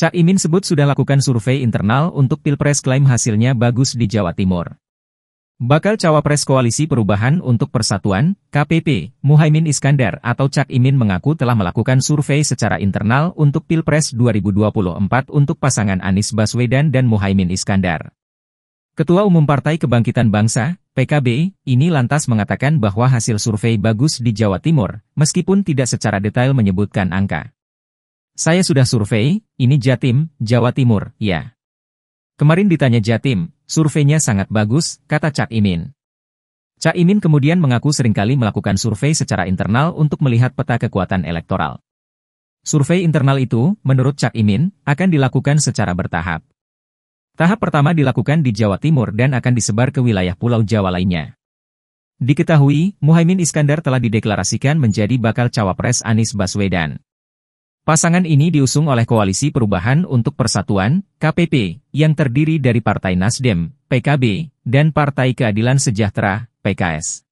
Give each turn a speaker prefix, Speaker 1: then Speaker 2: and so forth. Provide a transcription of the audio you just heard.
Speaker 1: Cak Imin sebut sudah lakukan survei internal untuk Pilpres klaim hasilnya bagus di Jawa Timur. Bakal cawapres Koalisi Perubahan untuk Persatuan, KPP, Muhaimin Iskandar atau Cak Imin mengaku telah melakukan survei secara internal untuk Pilpres 2024 untuk pasangan Anies Baswedan dan Muhaimin Iskandar. Ketua Umum Partai Kebangkitan Bangsa, PKB, ini lantas mengatakan bahwa hasil survei bagus di Jawa Timur, meskipun tidak secara detail menyebutkan angka. Saya sudah survei, ini Jatim, Jawa Timur, ya. Kemarin ditanya Jatim, surveinya sangat bagus, kata Cak Imin. Cak Imin kemudian mengaku seringkali melakukan survei secara internal untuk melihat peta kekuatan elektoral. Survei internal itu, menurut Cak Imin, akan dilakukan secara bertahap. Tahap pertama dilakukan di Jawa Timur dan akan disebar ke wilayah Pulau Jawa lainnya. Diketahui, Muhaimin Iskandar telah dideklarasikan menjadi bakal cawapres Anies Baswedan. Pasangan ini diusung oleh Koalisi Perubahan untuk Persatuan, KPP, yang terdiri dari Partai Nasdem, PKB, dan Partai Keadilan Sejahtera, PKS.